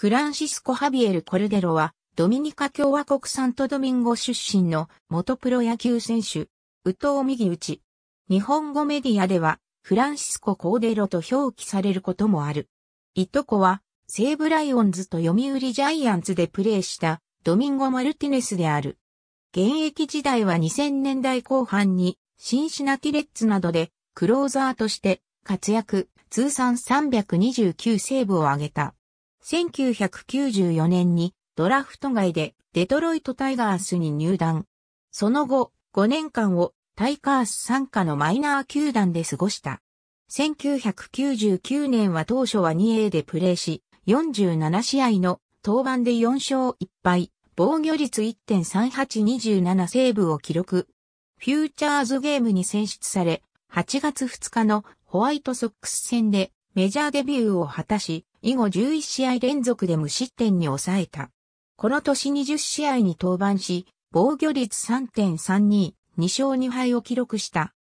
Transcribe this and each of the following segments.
フランシスコ・ハビエル・コルデロは、ドミニカ共和国サントドミンゴ出身の元プロ野球選手、ウ宇ミ右打ち。日本語メディアでは、フランシスコ・コーデロと表記されることもある。いとこは、西武ライオンズと読売ジャイアンツでプレーしたドミンゴ・マルティネスである。現役時代は2000年代後半にシンシナティレッツなどでクローザーとして活躍、通算329セーブを挙げた。1994年にドラフト外でデトロイトタイガースに入団。その後、5年間をタイガース参加のマイナー球団で過ごした。1999年は当初は 2A でプレーし、47試合の登板で4勝1敗、防御率1.3827セーブを記録。フューチャーズゲームに選出され、8月2日のホワイトソックス戦でメジャーデビューを果たし、以後11試合連続で無失点に抑えた。この年20試合に登板し、防御率3.32、2勝2敗を記録した。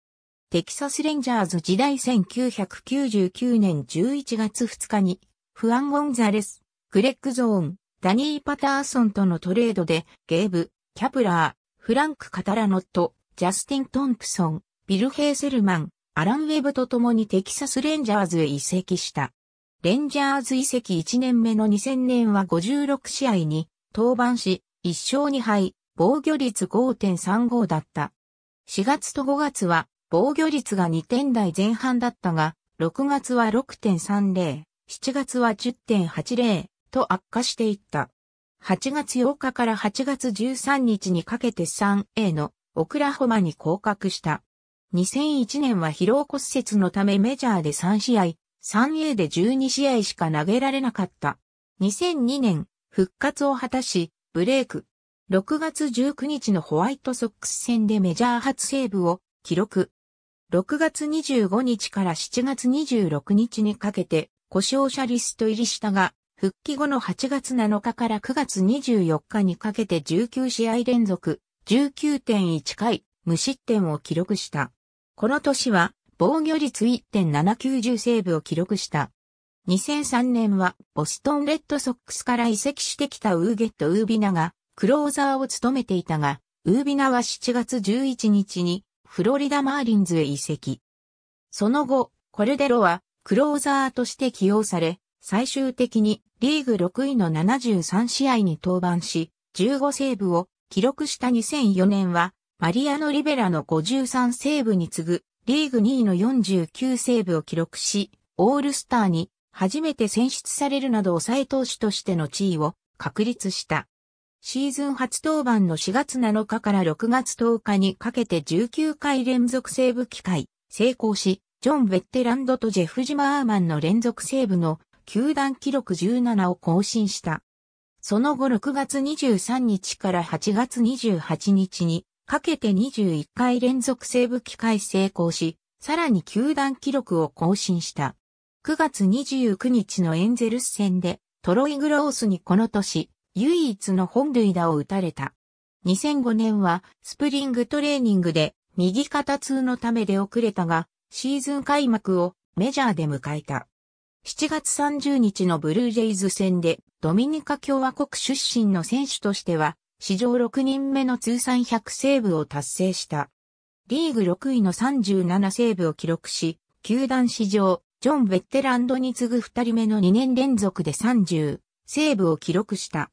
テキサスレンジャーズ時代1999年11月2日に、フアン・ゴンザレス、グレッグ・ゾーン、ダニー・パターソンとのトレードで、ゲーブ、キャプラー、フランク・カタラノット、ジャスティン・トンプソン、ビル・ヘイセルマン、アラン・ウェブと共にテキサス・レンジャーズへ移籍した。レンジャーズ移籍1年目の2000年は56試合に登板し、1勝2敗、防御率5.35だった。4月と5月は防御率が2点台前半だったが、6月は6.30、7月は10.80と悪化していった。8月8日から8月13日にかけて 3A のオクラホマに降格した。2001年は疲労骨折のためメジャーで3試合 3A で12試合しか投げられなかった。2002年、復活を果たし、ブレイク。6月19日のホワイトソックス戦でメジャー初セーブを記録。6月25日から7月26日にかけて故障者リスト入りしたが、復帰後の8月7日から9月24日にかけて19試合連続19.1回無失点を記録した。この年は防御率1.790セーブを記録した。2003年はボストンレッドソックスから移籍してきたウーゲット・ウービナがクローザーを務めていたが、ウービナは7月11日にフロリダ・マーリンズへ移籍。その後、コルデロはクローザーとして起用され、最終的にリーグ6位の73試合に登板し、15セーブを記録した2004年はマリアノ・リベラの53セーブに次ぐリーグ2位の49セーブを記録し、オールスターに初めて選出されるなど抑え投手としての地位を確立した。シーズン初登板の4月7日から6月10日にかけて19回連続セーブ機会、成功し、ジョン・ベッテランドとジェフ・ジマーマンの連続セーブの球団記録17を更新した。その後6月23日から8月28日にかけて21回連続セーブ機会成功し、さらに球団記録を更新した。9月29日のエンゼルス戦でトロイ・グロースにこの年唯一の本塁打を打たれた。2005年はスプリングトレーニングで右肩痛のため出遅れたがシーズン開幕をメジャーで迎えた。7月30日のブルージェイズ戦でドミニカ共和国出身の選手としては史上6人目の通算100セーブを達成した。リーグ6位の37セーブを記録し、球団史上、ジョン・ベッテランドに次ぐ2人目の2年連続で30セーブを記録した。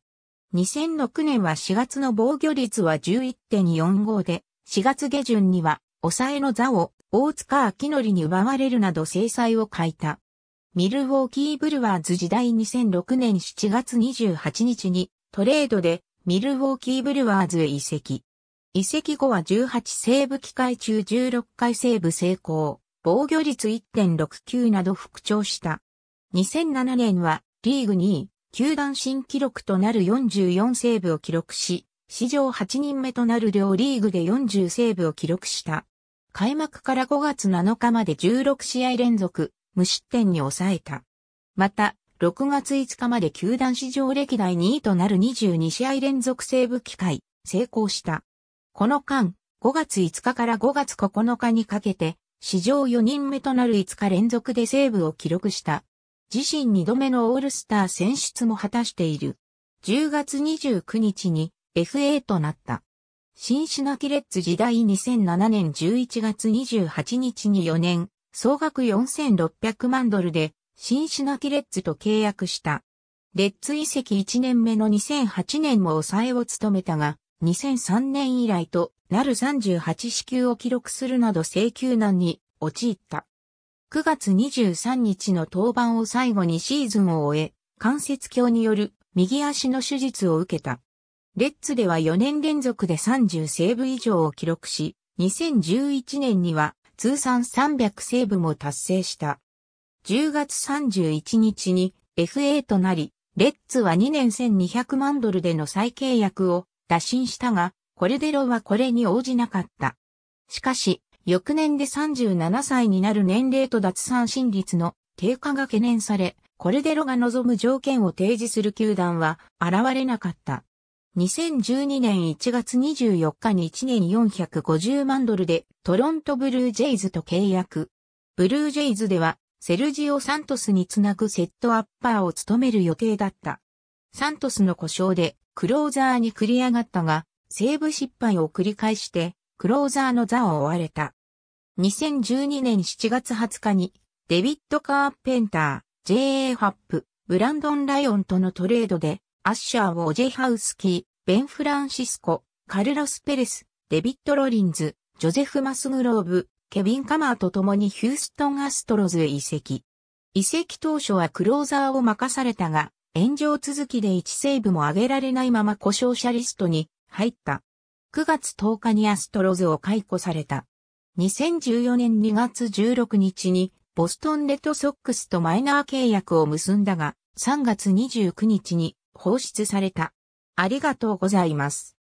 2006年は4月の防御率は11.45で、4月下旬には抑えの座を大塚明則に奪われるなど制裁を欠いた。ミルウォーキー・ブルワーズ時代2006年7月28日にトレードでミルウォーキーブルワーズへ移籍。移籍後は18セーブ機会中16回セーブ成功、防御率1.69など復調した。2007年はリーグ2位、球団新記録となる44セーブを記録し、史上8人目となる両リーグで40セーブを記録した。開幕から5月7日まで16試合連続、無失点に抑えた。また、6月5日まで球団史上歴代2位となる22試合連続セーブ機会、成功した。この間、5月5日から5月9日にかけて、史上4人目となる5日連続でセーブを記録した。自身2度目のオールスター選出も果たしている。10月29日に FA となった。シンシナキレッツ時代2007年11月28日に4年、総額4600万ドルで新シナキレッズと契約した。レッズ移籍1年目の2008年も抑えを務めたが、2003年以来となる38支給を記録するなど請求難に陥った。9月23日の登板を最後にシーズンを終え、関節鏡による右足の手術を受けた。レッツでは4年連続で30セーブ以上を記録し、2011年には通算300セーブも達成した。10月31日に FA となり、レッツは2年1200万ドルでの再契約を打診したが、コルデロはこれに応じなかった。しかし、翌年で37歳になる年齢と脱三振率の低下が懸念され、コルデロが望む条件を提示する球団は現れなかった。2012年1月24日に1年450万ドルでトロントブルージェイズと契約。ブルージェイズではセルジオ・サントスにつなぐセットアッパーを務める予定だった。サントスの故障でクローザーに繰り上がったが、セーブ失敗を繰り返して、クローザーの座を追われた。2012年7月20日に、デビッド・カーペンター、J.A. ハップ、ブランドン・ライオンとのトレードで、アッシャーをオジェハウスキー、ベン・フランシスコ、カルロス・ペレス、デビッド・ロリンズ、ジョゼフ・マスグローブ、ケビン・カマーと共にヒューストン・アストロズへ移籍。移籍当初はクローザーを任されたが、炎上続きで1セーブも上げられないまま故障者リストに入った。9月10日にアストロズを解雇された。2014年2月16日にボストンレッドソックスとマイナー契約を結んだが、3月29日に放出された。ありがとうございます。